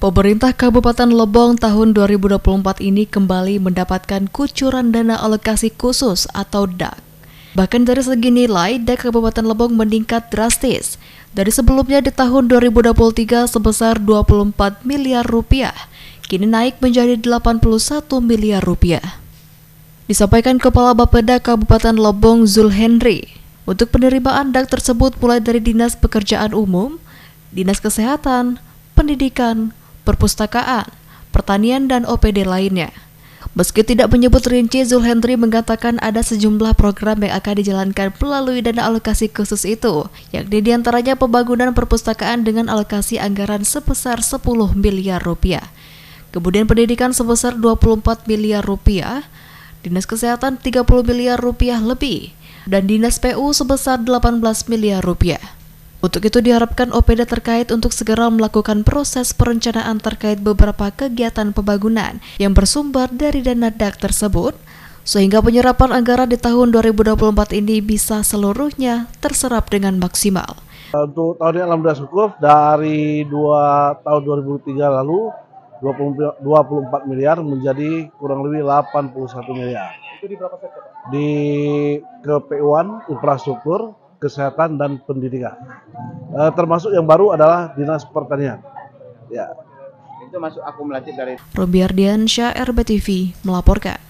Pemerintah Kabupaten Lebong tahun 2024 ini kembali mendapatkan kucuran dana alokasi khusus atau DAK. Bahkan dari segi nilai, DAK Kabupaten Lebong meningkat drastis. Dari sebelumnya di tahun 2023 sebesar 24 miliar rupiah, kini naik menjadi 81 miliar rupiah. Disampaikan Kepala Bapeda Kabupaten Lebong Zul Henry, untuk penerimaan DAK tersebut mulai dari Dinas Pekerjaan Umum, Dinas Kesehatan, Pendidikan, perpustakaan, pertanian, dan OPD lainnya. Meski tidak menyebut rinci, Zulhendri mengatakan ada sejumlah program yang akan dijalankan melalui dana alokasi khusus itu, yakni diantaranya pembangunan perpustakaan dengan alokasi anggaran sebesar 10 miliar rupiah. Kemudian pendidikan sebesar 24 miliar rupiah, dinas kesehatan 30 miliar rupiah lebih, dan dinas PU sebesar 18 miliar rupiah. Untuk itu diharapkan OPD terkait untuk segera melakukan proses perencanaan terkait beberapa kegiatan pembangunan yang bersumber dari dana DAK tersebut, sehingga penyerapan anggaran di tahun 2024 ini bisa seluruhnya terserap dengan maksimal. Untuk tahun ini alhamdulillah cukup dari dua tahun 2003 lalu 24 miliar menjadi kurang lebih 81 miliar. Itu di berapa sektor? Di ke 1 infrastruktur, kesehatan dan pendidikan. E, termasuk yang baru adalah dinas pertanian. Ya. Itu masuk akumulatif dari Robiardian Syah RBTV melaporkan.